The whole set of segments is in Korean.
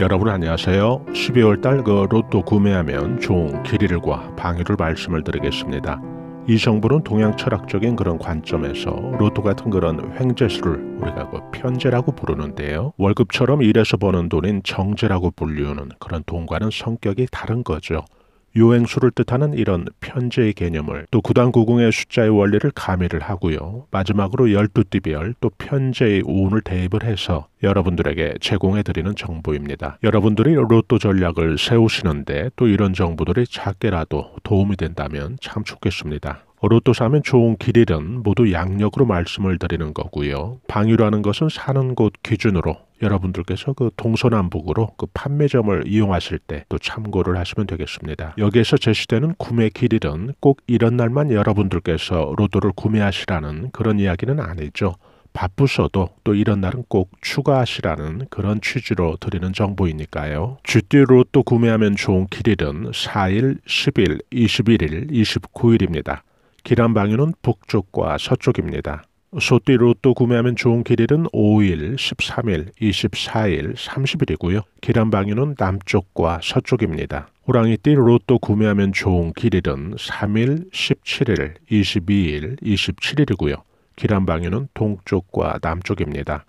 여러분 안녕하세요. 12월 달 그 로또 구매하면 좋은 길이를과 방위를 말씀을 드리겠습니다. 이 정부는 동양 철학적인 그런 관점에서 로또 같은 그런 횡재수를 우리가 그편재라고 부르는데요. 월급처럼 일해서 버는 돈인 정재라고 불리우는 그런 돈과는 성격이 다른 거죠. 요행수를 뜻하는 이런 편제의 개념을 또 구단구궁의 숫자의 원리를 가미를 하고요. 마지막으로 열두 띠별 또 편제의 운을 대입을 해서 여러분들에게 제공해 드리는 정보입니다. 여러분들이 로또 전략을 세우시는데 또 이런 정보들이 작게라도 도움이 된다면 참 좋겠습니다. 로또 사면 좋은 길일은 모두 양력으로 말씀을 드리는 거고요. 방위라는 것은 사는 곳 기준으로 여러분들께서 그 동서남북으로 그 판매점을 이용하실 때 또 참고를 하시면 되겠습니다. 여기에서 제시되는 구매 길이는꼭 이런 날만 여러분들께서 로또를 구매하시라는 그런 이야기는 아니죠. 바쁘셔도 또 이런 날은 꼭 추가하시라는 그런 취지로 드리는 정보이니까요. 쥐띠로 또 구매하면 좋은 길일은 4일, 10일, 21일, 29일입니다. 기란방위는 북쪽과 서쪽입니다. 소띠로또 구매하면 좋은 길일은 5일, 13일, 24일, 30일이고요. 계란방위는 남쪽과 서쪽입니다. 호랑이띠 로또 구매하면 좋은 길일은 3일, 17일, 22일, 27일이고요. 기란방위는 동쪽과 남쪽입니다.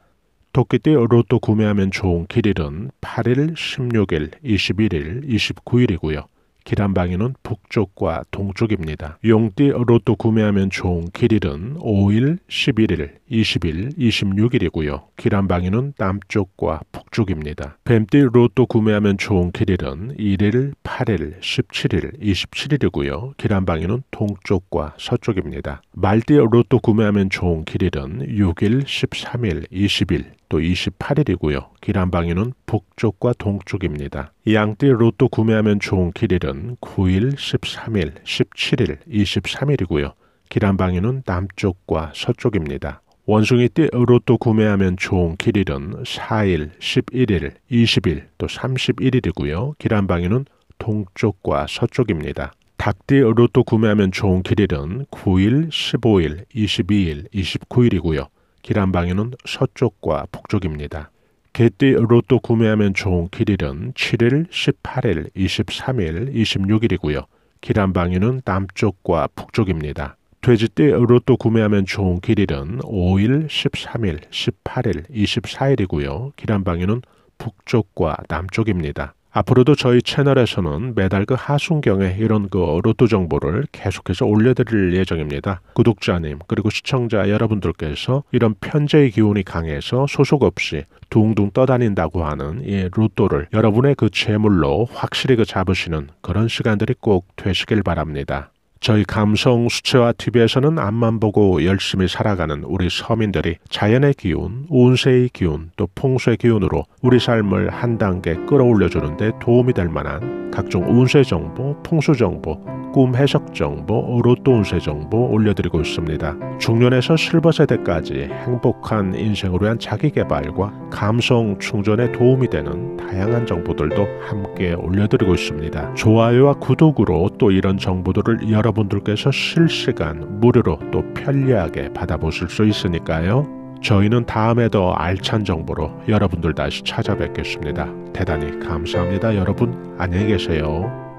토끼띠 로또 구매하면 좋은 길일은 8일, 16일, 21일, 29일이고요. 길한방에는 북쪽과 동쪽입니다. 용띠 로또 구매하면 좋은 길일은 5일, 11일, 20일, 26일이고요. 길한방에는 남쪽과 북쪽입니다. 뱀띠 로또 구매하면 좋은 길일은 1일, 8일, 17일, 27일이고요. 길한방에는 동쪽과 서쪽입니다. 말띠 로또 구매하면 좋은 길일은 6일, 13일, 20일, 또 28일이고요. 길한방위는 북쪽과 동쪽입니다. 양띠 로또 구매하면 좋은 길일은 9일, 13일, 17일, 23일이고요. 길한방위는 남쪽과 서쪽입니다. 원숭이띠 로또 구매하면 좋은 길일은 4일, 11일, 20일, 또 31일이고요. 길한방위는 동쪽과 서쪽입니다. 닭띠 로또 구매하면 좋은 길일은 9일, 15일, 22일, 29일이고요. 길란방위는 서쪽과 북쪽입니다. 개띠 로또 구매하면 좋은 길일은 7일, 18일, 23일, 26일이고요. 기란방위는 남쪽과 북쪽입니다. 돼지띠 로또 구매하면 좋은 길일은 5일, 13일, 18일, 24일이고요. 기란방위는 북쪽과 남쪽입니다. 앞으로도 저희 채널에서는 매달 그 하순경에 이런 그 로또 정보를 계속해서 올려드릴 예정입니다. 구독자님 그리고 시청자 여러분들께서 이런 편제의 기운이 강해서 소속 없이 둥둥 떠다닌다고 하는 이 로또를 여러분의 그 재물로 확실히 그 잡으시는 그런 시간들이 꼭 되시길 바랍니다. 저희 감성 수채화 TV에서는 앞만 보고 열심히 살아가는 우리 서민들이 자연의 기운, 운세의 기운, 또 풍수의 기운으로 우리 삶을 한 단계 끌어올려주는 데 도움이 될 만한 각종 운세 정보, 풍수 정보, 꿈 해석 정보, 로또 운세 정보 올려드리고 있습니다. 중년에서 실버 세대까지 행복한 인생을 위한 자기 개발과 감성 충전에 도움이 되는 다양한 정보들도 함께 올려드리고 있습니다. 좋아요와 구독으로 또 이런 정보들을 여러 여러분들께서 실시간 무료로 또 편리하게 받아보실 수 있으니까요. 저희는 다음에 더 알찬 정보로 여러분들 다시 찾아뵙겠습니다. 대단히 감사합니다. 여러분 안녕히 계세요.